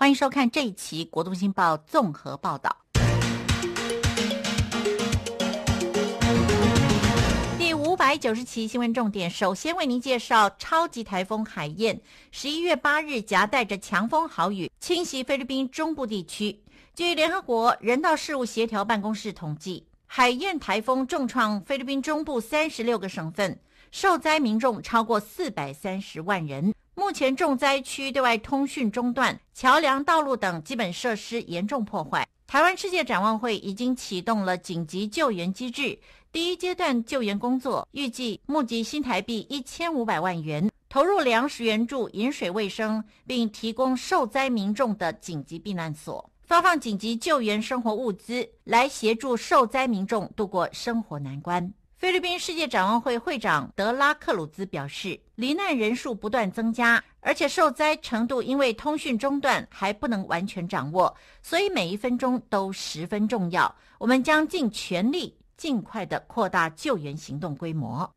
欢迎收看这一期《国东新报》综合报道，第五百九十期新闻重点，首先为您介绍超级台风“海燕”。十一月八日，夹带着强风豪雨，侵袭菲律宾中部地区。据联合国人道事务协调办公室统计，海燕台风重创菲律宾中部三十六个省份，受灾民众超过四百三十万人。目前，重灾区对外通讯中断，桥梁、道路等基本设施严重破坏。台湾世界展望会已经启动了紧急救援机制，第一阶段救援工作预计募集新台币一千五百万元，投入粮食援助、饮水卫生，并提供受灾民众的紧急避难所，发放紧急救援生活物资，来协助受灾民众度过生活难关。菲律宾世界展望会会长德拉克鲁兹表示，罹难人数不断增加，而且受灾程度因为通讯中断还不能完全掌握，所以每一分钟都十分重要。我们将尽全力尽快的扩大救援行动规模。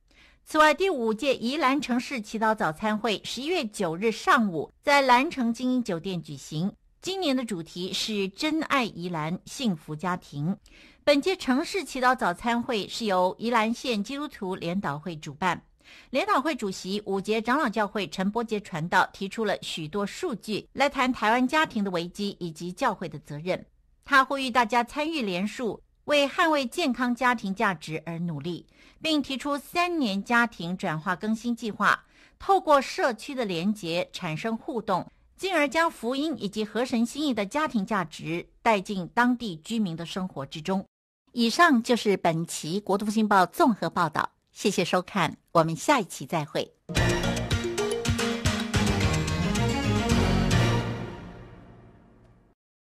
此外，第五届宜兰城市祈祷早餐会，十一月九日上午在兰城精英酒店举行。今年的主题是“真爱宜兰，幸福家庭”。本届城市祈祷早餐会是由宜兰县基督徒联导会主办。联导会主席五节长老教会陈伯杰传道提出了许多数据来谈台湾家庭的危机以及教会的责任。他呼吁大家参与联署，为捍卫健康家庭价值而努力，并提出三年家庭转化更新计划，透过社区的联结产生互动。进而将福音以及合神心意的家庭价值带进当地居民的生活之中。以上就是本期《国图新报》综合报道，谢谢收看，我们下一期再会。